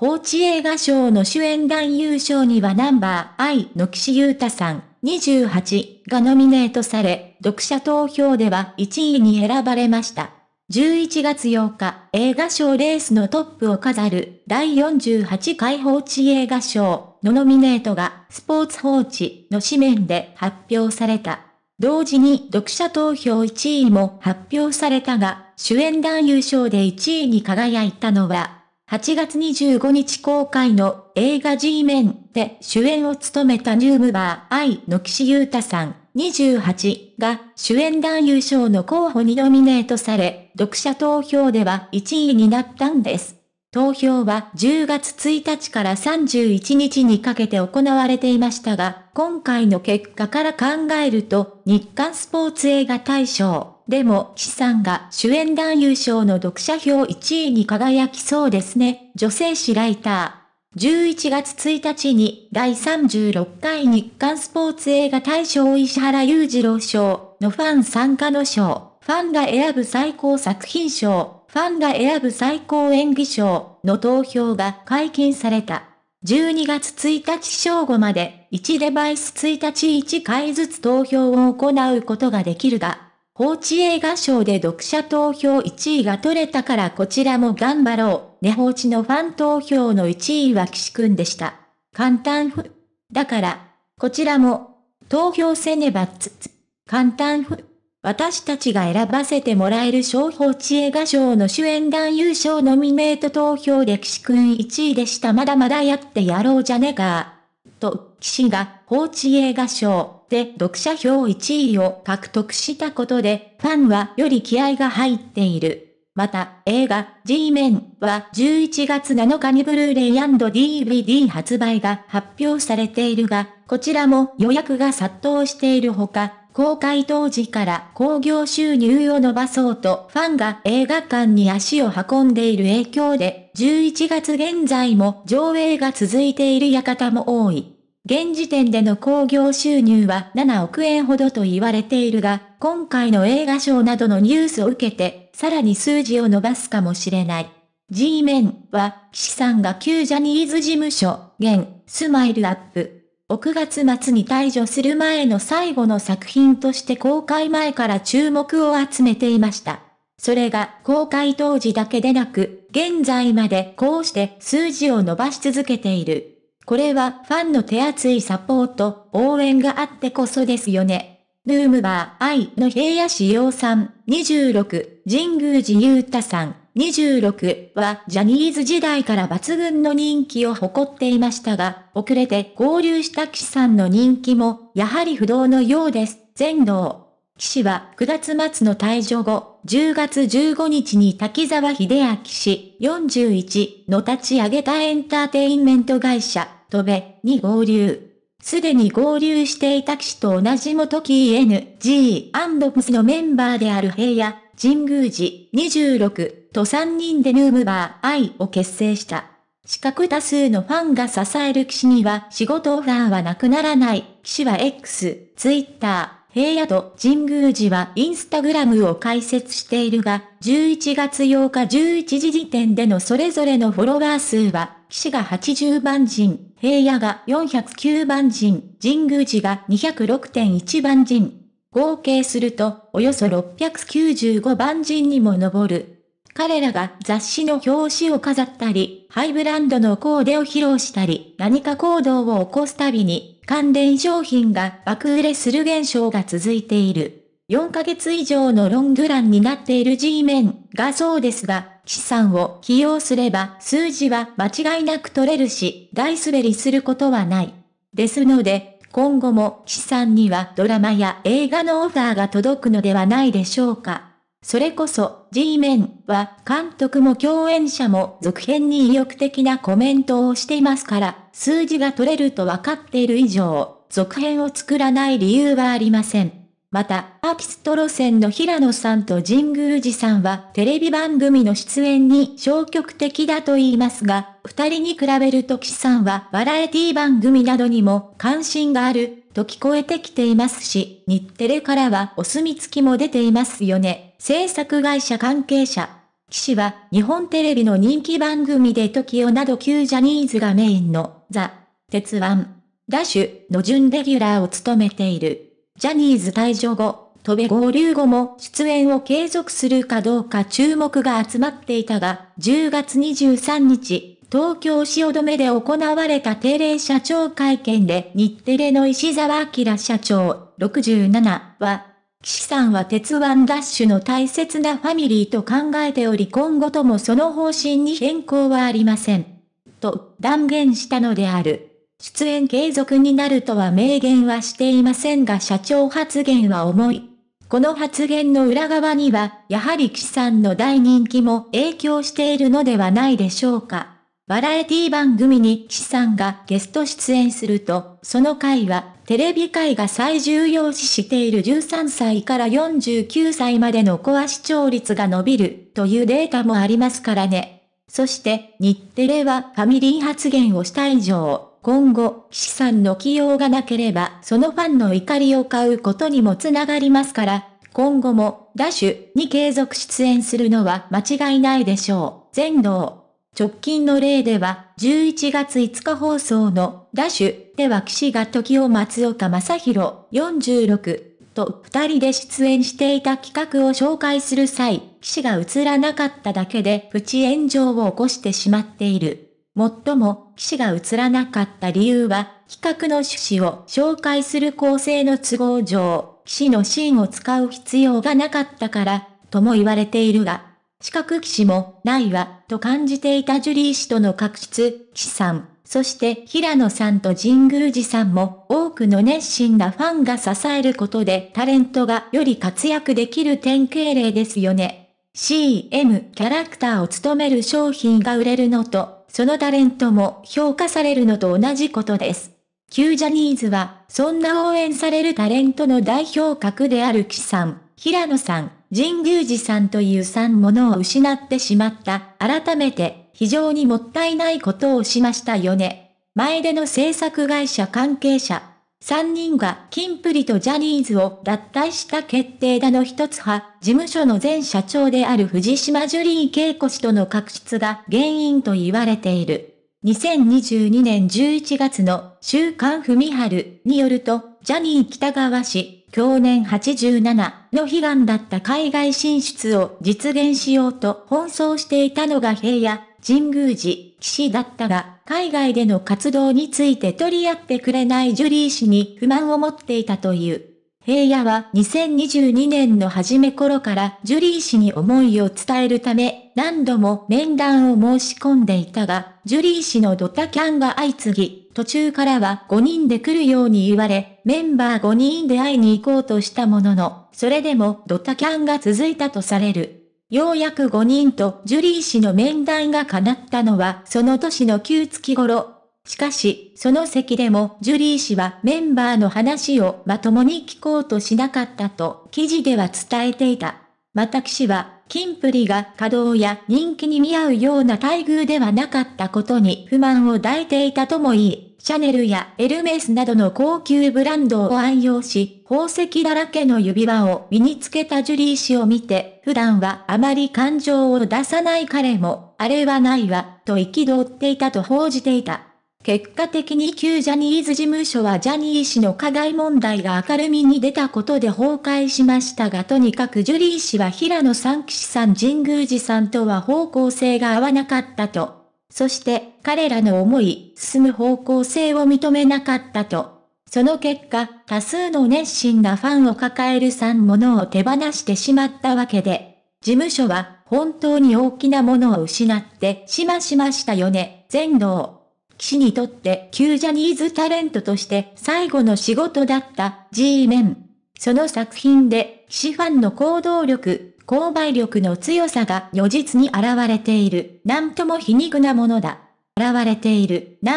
放置映画賞の主演男優賞にはナンバー I の岸優太さん、28がノミネートされ、読者投票では1位に選ばれました。11月8日、映画賞レースのトップを飾る第48回放置映画賞のノミネートがスポーツ放置の紙面で発表された。同時に読者投票1位も発表されたが、主演男優賞で1位に輝いたのは8月25日公開の映画 G メンで主演を務めたニュームバー愛の岸優太さん28が主演男優賞の候補にノミネートされ、読者投票では1位になったんです。投票は10月1日から31日にかけて行われていましたが、今回の結果から考えると、日刊スポーツ映画大賞、でも、岸さんが主演男優賞の読者票1位に輝きそうですね。女性誌ライター。11月1日に第36回日刊スポーツ映画大賞石原裕次郎賞のファン参加の賞、ファンが選ぶ最高作品賞、ファンが選ぶ最高演技賞の投票が解禁された。12月1日正午まで1デバイス1日1回ずつ投票を行うことができるが、放置映画賞で読者投票1位が取れたからこちらも頑張ろう。ね放置のファン投票の1位は岸くんでした。簡単ふ。だから、こちらも、投票せねばつつ。簡単ふ。私たちが選ばせてもらえる小放置映画賞の主演男優賞ノミネート投票で岸くん1位でした。まだまだやってやろうじゃねか。と、岸が、放置映画賞で読者票1位を獲得したことで、ファンはより気合が入っている。また、映画、G メンは11月7日にブルーレイ &DVD 発売が発表されているが、こちらも予約が殺到しているほか、公開当時から興行収入を伸ばそうとファンが映画館に足を運んでいる影響で11月現在も上映が続いている館も多い。現時点での興行収入は7億円ほどと言われているが、今回の映画賞などのニュースを受けて、さらに数字を伸ばすかもしれない。G メンは、岸さんが旧ジャニーズ事務所、現、スマイルアップ。6月末に退場する前の最後の作品として公開前から注目を集めていました。それが公開当時だけでなく、現在までこうして数字を伸ばし続けている。これはファンの手厚いサポート、応援があってこそですよね。ヌームバー愛の平野志陽さん、26、神宮寺勇太さん、26はジャニーズ時代から抜群の人気を誇っていましたが、遅れて合流した岸さんの人気も、やはり不動のようです。全能。騎士は9月末の退場後、10月15日に滝沢秀明氏41の立ち上げたエンターテインメント会社、トベに合流。すでに合流していた騎士と同じ元木 NG&POS のメンバーである平野、神宮寺26と3人でヌームバーイを結成した。資格多数のファンが支える騎士には仕事オファーはなくならない。騎士は X、Twitter、平野と神宮寺はインスタグラムを開設しているが、11月8日11時時点でのそれぞれのフォロワー数は、騎士が80番人、平野が409番人、神宮寺が206.1番人。合計すると、およそ695番人にも上る。彼らが雑誌の表紙を飾ったり、ハイブランドのコーデを披露したり、何か行動を起こすたびに、関連商品が爆売れする現象が続いている。4ヶ月以上のロングランになっている G メンがそうですが、資産を起用すれば数字は間違いなく取れるし、大滑りすることはない。ですので、今後も資産にはドラマや映画のオファーが届くのではないでしょうか。それこそ、G メンは監督も共演者も続編に意欲的なコメントをしていますから、数字が取れると分かっている以上、続編を作らない理由はありません。また、アピスト路線の平野さんと神宮寺さんはテレビ番組の出演に消極的だと言いますが、二人に比べると岸さんはバラエティ番組などにも関心があると聞こえてきていますし、日テレからはお墨付きも出ていますよね。制作会社関係者。岸は日本テレビの人気番組でトキオなど旧ジャニーズがメインのザ・鉄腕ダッシュの準レギュラーを務めている。ジャニーズ退場後、戸部合流後も出演を継続するかどうか注目が集まっていたが、10月23日、東京汐留で行われた定例社長会見で日テレの石沢明社長67は、岸さんは鉄腕ダッシュの大切なファミリーと考えており今後ともその方針に変更はありません。と断言したのである。出演継続になるとは明言はしていませんが社長発言は重い。この発言の裏側には、やはり岸さんの大人気も影響しているのではないでしょうか。バラエティ番組に岸さんがゲスト出演すると、その回は、テレビ界が最重要視している13歳から49歳までのコア視聴率が伸びるというデータもありますからね。そして、日テレはファミリー発言をした以上、今後、岸さんの起用がなければ、そのファンの怒りを買うことにもつながりますから、今後も、ダッシュに継続出演するのは間違いないでしょう。全能。直近の例では、11月5日放送の、ダッシュでは岸が時を松岡正宏46と二人で出演していた企画を紹介する際、騎士が映らなかっただけでプチ炎上を起こしてしまっている。最も騎士が映らなかった理由は、企画の趣旨を紹介する構成の都合上、騎士のシーンを使う必要がなかったから、とも言われているが、四角騎士もないわ、と感じていたジュリー氏との確執、騎士さん、そして平野さんと神宮寺さんも多くの熱心なファンが支えることでタレントがより活躍できる典型例ですよね。CM キャラクターを務める商品が売れるのとそのタレントも評価されるのと同じことです。旧ジャニーズは、そんな応援されるタレントの代表格である岸さん、平野さん、神宮寺さんという3ものを失ってしまった、改めて、非常にもったいないことをしましたよね。前での制作会社関係者、3人が金プリとジャニーズを脱退した決定だの一つ派、事務所の前社長である藤島ジュリー景子氏との確執が原因と言われている。2022年11月の週刊文春によると、ジャニー北川氏、去年87の悲願だった海外進出を実現しようと奔走していたのが平野神宮寺、騎士だったが、海外での活動について取り合ってくれないジュリー氏に不満を持っていたという。平野は2022年の初め頃からジュリー氏に思いを伝えるため、何度も面談を申し込んでいたが、ジュリー氏のドタキャンが相次ぎ、途中からは5人で来るように言われ、メンバー5人で会いに行こうとしたものの、それでもドタキャンが続いたとされる。ようやく5人とジュリー氏の面談が叶ったのはその年の9月頃。しかし、その席でもジュリー氏はメンバーの話をまともに聞こうとしなかったと記事では伝えていた。また士は、ンプリが稼働や人気に見合うような待遇ではなかったことに不満を抱いていたともいい、シャネルやエルメスなどの高級ブランドを愛用し、宝石だらけの指輪を身につけたジュリー氏を見て、普段はあまり感情を出さない彼も、あれはないわ、と憤っていたと報じていた。結果的に旧ジャニーズ事務所はジャニー氏の加害問題が明るみに出たことで崩壊しましたがとにかくジュリー氏は平野三騎士さん神宮寺さんとは方向性が合わなかったとそして彼らの思い、進む方向性を認めなかったと。その結果、多数の熱心なファンを抱える3ものを手放してしまったわけで、事務所は本当に大きなものを失ってしましましたよね、全能。騎士にとって旧ジャニーズタレントとして最後の仕事だった G メン。その作品で、騎士ファンの行動力、購買力の強さが如実に現れている。なんとも皮肉なものだ。現れている。な